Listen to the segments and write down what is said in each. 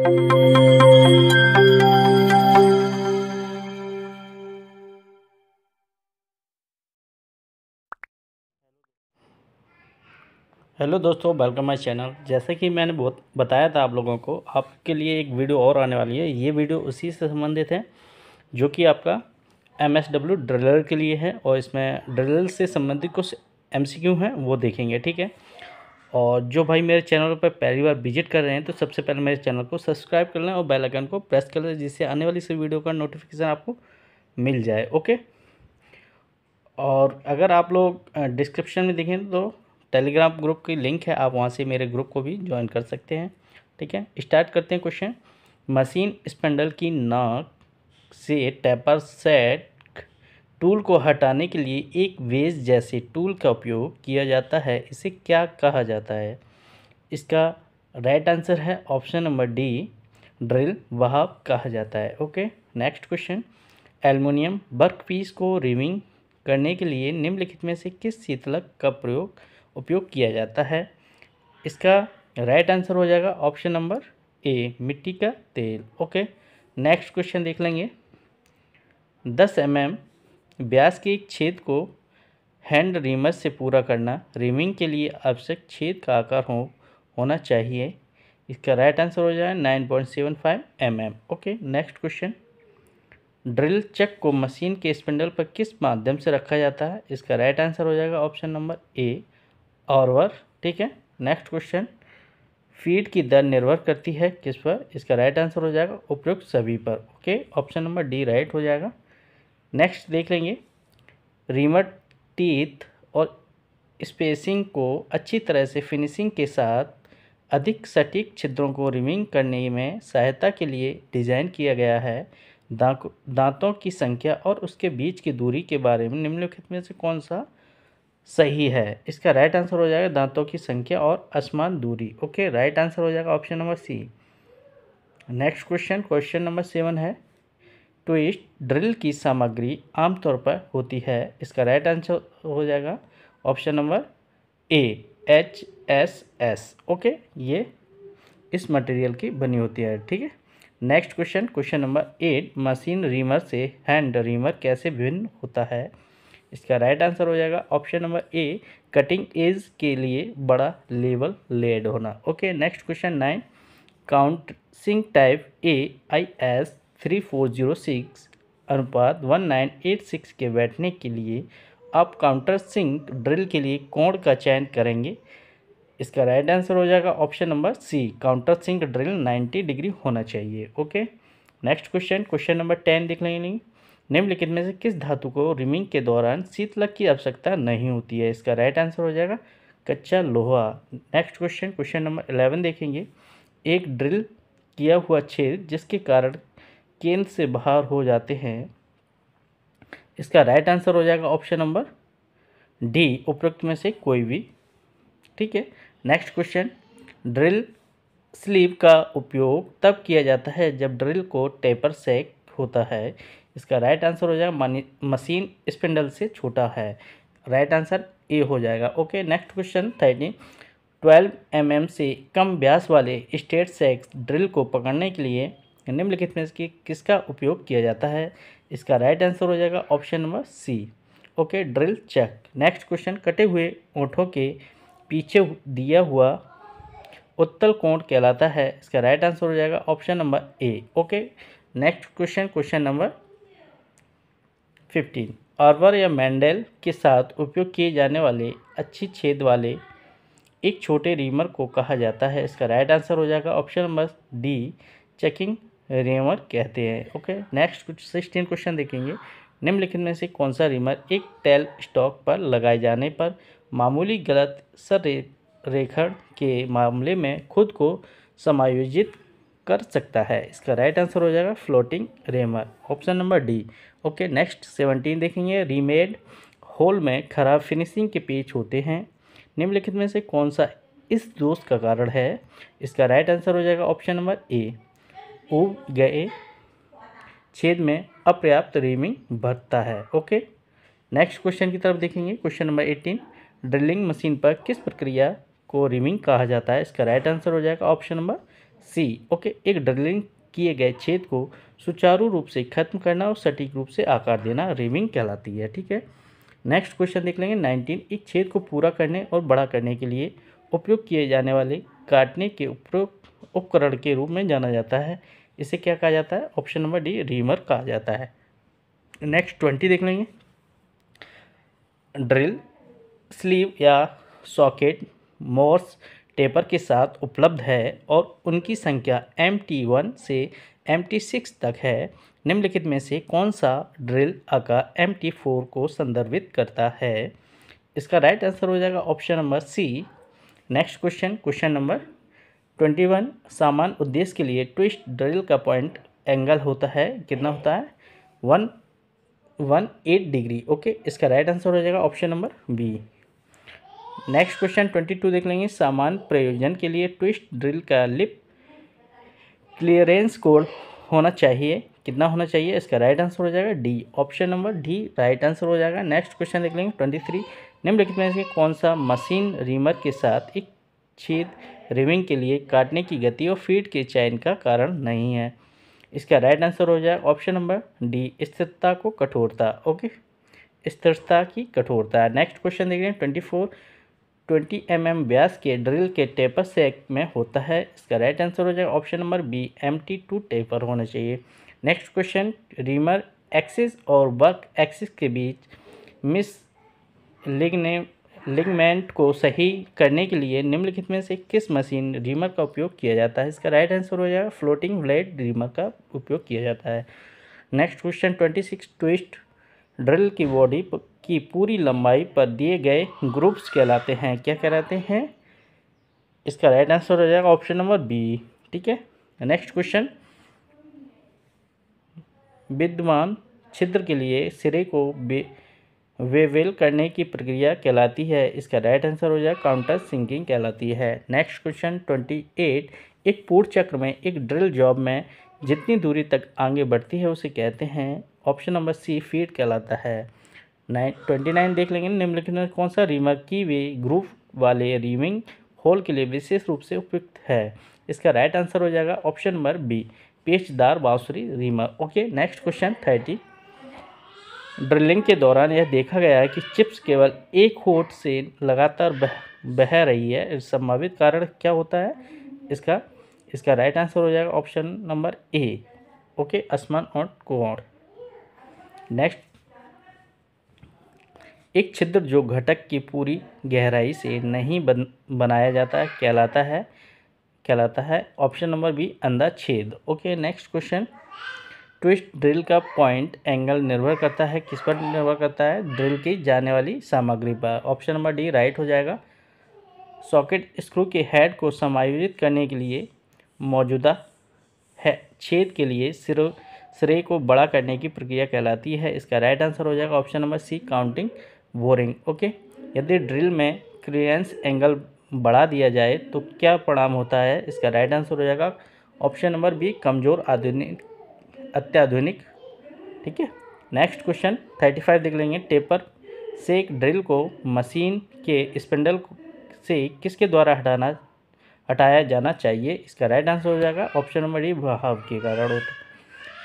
hello दोस्तों welcome my channel जैसे कि मैंने बहुत बताया था आप लोगों को आपके लिए एक वीडियो और आने वाली है ये वीडियो उसी से संबंधित है जो कि आपका एम एस डब्ल्यू ड्रिलर के लिए है और इसमें ड्रिलर से संबंधित कुछ एम सी क्यू हैं वो देखेंगे ठीक है और जो भाई मेरे चैनल पर पहली बार विजिट कर रहे हैं तो सबसे पहले मेरे चैनल को सब्सक्राइब कर लें और बेल आइकन को प्रेस कर लें जिससे आने वाली सभी वीडियो का नोटिफिकेशन आपको मिल जाए ओके और अगर आप लोग डिस्क्रिप्शन में देखें तो टेलीग्राम ग्रुप की लिंक है आप वहाँ से मेरे ग्रुप को भी ज्वाइन कर सकते हैं ठीक है स्टार्ट करते हैं क्वेश्चन मशीन स्पेंडल की नाक से टैपर सेट टूल को हटाने के लिए एक वेज जैसे टूल का उपयोग किया जाता है इसे क्या कहा जाता है इसका राइट आंसर है ऑप्शन नंबर डी ड्रिल वह कहा जाता है okay next question aluminium work piece को रिविंग करने के लिए निम्नलिखित में से किस शीतलक का प्रयोग उपयोग किया जाता है इसका राइट आंसर हो जाएगा ऑप्शन नंबर ए मिट्टी का तेल ओके नेक्स्ट क्वेश्चन देख लेंगे दस एम एम ब्यास के एक छेद को हैंड रिमर से पूरा करना रिमिंग के लिए आवश्यक छेद का आकार हो होना चाहिए इसका राइट आंसर हो जाए nine point seven five M M okay next question drill chuck को मशीन के स्पिंडल पर किस माध्यम से रखा जाता है इसका राइट आंसर हो जाएगा ऑप्शन नंबर ए ऑरवर ठीक है नेक्स्ट क्वेश्चन फीड की दर निर्भर करती है किस पर इसका राइट आंसर हो जाएगा उपयुक्त सभी पर okay option number D right हो जाएगा नेक्स्ट देख लेंगे रिमर टीथ और स्पेसिंग को अच्छी तरह से फिनिशिंग के साथ अधिक सटीक छिद्रों को रिमिंग करने में सहायता के लिए डिज़ाइन किया गया है दांतों की संख्या और उसके बीच की दूरी के बारे में निम्नलिखित में से कौन सा सही है इसका राइट आंसर हो जाएगा दांतों की संख्या और असमान दूरी ओके राइट आंसर हो जाएगा option number C next question question number seven है ट्विस्ट ड्रिल की सामग्री आमतौर पर होती है इसका राइट आंसर हो जाएगा option number H S S okay ओके ये इस मटेरियल की बनी होती है ठीक है next question question number eight machine reamer से हैंड रीमर कैसे भिन्न होता है इसका राइट आंसर हो जाएगा option number A cutting edge के लिए बड़ा लेवल लेड होना okay next question nine countersink type A I S three four zero six अनुपात वन नाइन एट सिक्स के बैठने के लिए आप काउंटर सिंक ड्रिल के लिए कोण का चयन करेंगे इसका राइट आंसर हो जाएगा option number C countersink drill ninety degree होना चाहिए okay next question question number ten देख लेंगे निम्नलिखित में से किस धातु को रिमिंग के दौरान शीतलक की आवश्यकता नहीं होती है इसका राइट आंसर हो जाएगा कच्चा लोहा next question question number eleven देखेंगे एक ड्रिल किया हुआ छेद जिसके कारण केंद्र से बाहर हो जाते हैं इसका राइट आंसर हो जाएगा ऑप्शन नंबर डी उपरोक्त में से कोई भी ठीक है नेक्स्ट क्वेश्चन ड्रिल स्लीव का उपयोग तब किया जाता है जब ड्रिल को टेपर सेक होता है इसका राइट आंसर हो जाएगा मशीन स्पिंडल से छोटा है राइट आंसर ए हो जाएगा okay next question thirty twelve M से कम ब्यास वाले स्टेट सेक्स ड्रिल को पकड़ने के लिए निम्नलिखित में इसकी किसका उपयोग किया जाता है इसका राइट आंसर हो जाएगा option number C okay drill check next question कटे हुए ऊँटों के पीछे दिया हुआ उत्तल कोण कहलाता है इसका राइट आंसर हो जाएगा option number A okay next question question number fifteen आर्वर या मैंडल के साथ उपयोग किए जाने वाले अच्छी छेद वाले एक छोटे रीमर को कहा जाता है इसका राइट आंसर हो जाएगा option number D checking reamer कहते हैं ओके नेक्स्ट कुछ सिक्सटीन क्वेश्चन देखेंगे निम्नलिखित में से कौन सा रीमर एक टेल स्टॉक पर लगाए जाने पर मामूली गलत सर रेखण के मामले में खुद को समायोजित कर सकता है इसका राइट आंसर हो जाएगा floating reamer option number D okay next seventeen देखेंगे रीमेड होल में खराब फिनिशिंग के पेच होते हैं निम्नलिखित में से कौन सा इस दोष का कारण है इसका राइट आंसर हो जाएगा ऑप्शन नंबर ए उब गए छेद में अपर्याप्त रेमिंग भरता है ओके नेक्स्ट क्वेश्चन की तरफ देखेंगे question number eighteen drilling machine पर किस प्रक्रिया को रिमिंग कहा जाता है इसका राइट आंसर हो जाएगा ऑप्शन नंबर सी ओके एक ड्रिलिंग किए गए छेद को सुचारू रूप से खत्म करना और सटीक रूप से आकार देना रिमिंग कहलाती है ठीक है नेक्स्ट क्वेश्चन देख लेंगे नाइनटीन एक छेद को पूरा करने और बड़ा करने के लिए उपयोग किए जाने वाले काटने के उपयोग उपकरण के रूप में जाना जाता है इसे क्या कहा जाता है ऑप्शन नंबर डी रीमर कहा जाता है नेक्स्ट ट्वेंटी देख लेंगे ड्रिल स्लीव या सॉकेट मोर्स टेपर के साथ उपलब्ध है और उनकी संख्या एम टी वन से एम टी सिक्स तक है निम्नलिखित में से कौन सा ड्रिल आकार एम टी फोर को संदर्भित करता है इसका राइट आंसर हो जाएगा option number C next question question number twenty one सामान्य उद्देश्य के लिए ट्विस्ट ड्रिल का पॉइंट एंगल होता है कितना होता है one one eight degree okay इसका राइट आंसर हो जाएगा option number B next question twenty two देख लेंगे सामान्य प्रयोजन के लिए ट्विस्ट ड्रिल का लिप क्लियरेंस कोड होना चाहिए कितना होना चाहिए इसका राइट आंसर हो जाएगा D option number D right answer हो जाएगा नेक्स्ट क्वेश्चन देख लेंगे ट्वेंटी थ्री निम्नलिखित में से कौन सा मशीन रीमर के साथ एक छेद रिविंग के लिए काटने की गति और फीड के चयन का कारण नहीं है इसका राइट आंसर हो जाएगा ऑप्शन नंबर डी स्थिरता को कठोरता ओके स्थिरता की कठोरता नेक्स्ट क्वेश्चन देख रहे हैं twenty four twenty M M व्यास के ड्रिल के टेपर से में होता है इसका राइट आंसर हो जाएगा option number B M T two taper होना चाहिए नेक्स्ट क्वेश्चन रीमर एक्सिस और वर्क एक्सिस के बीच मिस लिगने लिगमेंट को सही करने के लिए निम्नलिखित में से किस मशीन रीमर का उपयोग किया जाता है इसका राइट आंसर हो जाएगा फ्लोटिंग ब्लेड रीमर का उपयोग किया जाता है next question twenty six twist drill की बॉडी की पूरी लंबाई पर दिए गए ग्रुप्स कहलाते हैं क्या कहलाते हैं इसका राइट आंसर हो जाएगा ऑप्शन नंबर बी ठीक है नेक्स्ट क्वेश्चन विद्यमान छिद्र के लिए सिरे को वे विल करने की प्रक्रिया कहलाती है इसका राइट आंसर हो जाए काउंटर सिंकिंग कहलाती है नेक्स्ट क्वेश्चन ट्वेंटी एट एक पूर्ण चक्र में एक ड्रिल जॉब में जितनी दूरी तक आगे बढ़ती है उसे कहते हैं ऑप्शन नंबर सी फीट कहलाता है नाइन ट्वेंटी नाइन देख लेंगे निम्नलिखित में कौन सा रीमर की वे ग्रुप वाले रीमिंग होल के लिए विशेष रूप से उपयुक्त है इसका राइट आंसर हो जाएगा ऑप्शन नंबर बी पेचदार बांसुरी reamer okay next question thirty drilling के दौरान यह देखा गया है कि चिप्स केवल एक होट से लगातार बह बह रही है संभावित कारण क्या होता है इसका इसका राइट आंसर हो जाएगा ऑप्शन नंबर ए ओके आसमान और कुआर नेक्स्ट एक छिद्र जो घटक की पूरी गहराई से नहीं बन बनाया जाता है कहलाता है कहलाता है ऑप्शन नंबर बी अंधा छेद okay next question twist drill का पॉइंट एंगल निर्भर करता है किस पर निर्भर करता है ड्रिल की जाने वाली सामग्री पर ऑप्शन नंबर डी राइट हो जाएगा सॉकेट स्क्रू के हेड को समायोजित करने के लिए मौजूदा है छेद के लिए सिर सिरे को बड़ा करने की प्रक्रिया कहलाती है इसका राइट आंसर हो जाएगा option number C counting boring okay यदि ड्रिल में क्रियंस एंगल बढ़ा दिया जाए तो क्या परिणाम होता है इसका राइट आंसर हो जाएगा ऑप्शन नंबर बी कमज़ोर आधुनिक अत्याधुनिक ठीक है नेक्स्ट क्वेश्चन थर्टी फाइव देख लेंगे टेपर से एक ड्रिल को मशीन के स्पेंडल से किसके द्वारा हटाना हटाया जाना चाहिए इसका राइट आंसर हो जाएगा ऑप्शन नंबर डी भाव के कारण होता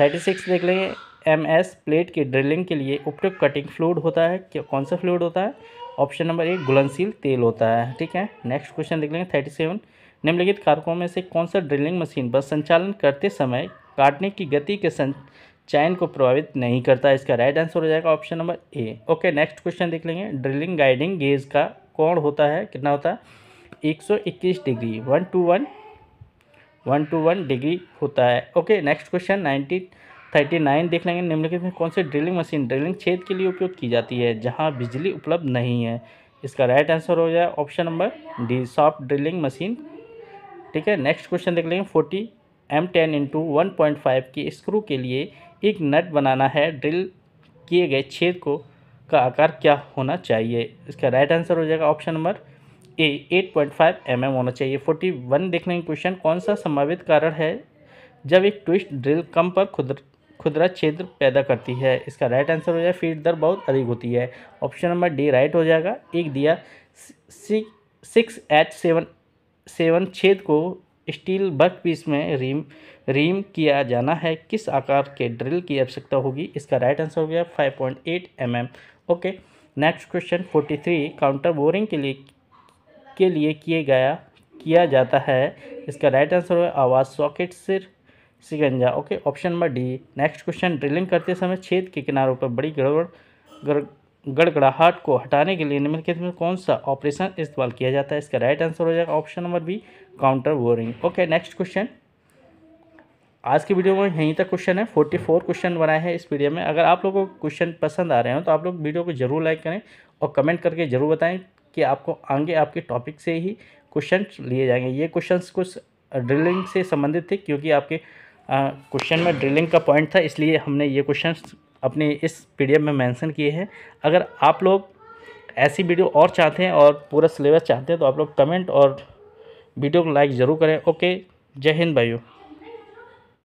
थर्टी सिक्स देख लेंगे एम एस प्लेट के ड्रिलिंग के लिए उपयुक्त कटिंग फ्लूड होता है क्या कौन सा फ्लूड होता है ऑप्शन नंबर एक गुलंदशील तेल होता है ठीक है नेक्स्ट क्वेश्चन देख लेंगे थर्टी सेवन निम्नलिखित कारकों में से कौन सा ड्रिलिंग मशीन बस संचालन करते समय काटने की गति के संचयन को प्रभावित नहीं करता इसका राइट आंसर हो जाएगा option number A okay next question देख लेंगे ड्रिलिंग गाइडिंग गेज का कौन होता है कितना होता है इक्कीस degree one two one one two one degree होता है okay next question nineteen thirty nine देख लेंगे निम्नलिखित में कौन सी ड्रिलिंग मशीन ड्रिलिंग छेद के लिए उपयोग की जाती है जहाँ बिजली उपलब्ध नहीं है इसका राइट आंसर हो जाए option number D soft drilling machine ठीक है नेक्स्ट क्वेश्चन देख लेंगे forty M ten into one point five के स्क्रू के लिए एक नट बनाना है ड्रिल किए गए छेद को का आकार क्या होना चाहिए इसका राइट आंसर हो जाएगा option number A eight point five M M होना चाहिए फोर्टी वन देखने का क्वेश्चन कौन सा संभावित कारण है जब एक ट्विस्ट ड्रिल कम पर खुद खुदरा क्षेत्र पैदा करती है इसका राइट आंसर हो जाएगा फीट दर बहुत अधिक होती है ऑप्शन नंबर डी राइट हो जाएगा एक दिया सिक्स एच सेवन सेवन छेद को स्टील पीस में रीम रीम किया जाना है किस आकार के ड्रिल की आवश्यकता होगी इसका राइट आंसर हो गया five point eight M M okay next question forty three counter boring के लिए के लिए किए गया किया जाता है इसका राइट आंसर गया आवाज़ सॉकेट सिर सिकंजा okay option number D next question drilling करते समय छेद के किनारों पर बड़ी गड़बड़ गड़गड़ाहट को हटाने के लिए निम्नलिखित में कौन सा ऑपरेशन इस्तेमाल किया जाता है इसका राइट आंसर हो जाएगा option number B counter boring okay next question आज की वीडियो में यहीं तक क्वेश्चन है फोर्टी फोर क्वेश्चन बनाए हैं इस वीडियो में अगर आप लोगों को क्वेश्चन पसंद आ रहे हो तो आप लोग वीडियो को जरूर लाइक करें और कमेंट करके जरूर बताएं कि आपको आगे आपके टॉपिक से ही क्वेश्चन लिए जाएंगे ये क्वेश्चन कुछ ड्रिलिंग से संबंधित थे क्योंकि आपके क्वेश्चन में ड्रिलिंग का पॉइंट था इसलिए हमने ये क्वेश्चन अपने इस पी में मेंशन किए हैं अगर आप लोग ऐसी वीडियो और चाहते हैं और पूरा सिलेबस चाहते हैं तो आप लोग कमेंट और वीडियो को लाइक ज़रूर करें ओके जय हिंद भाइयों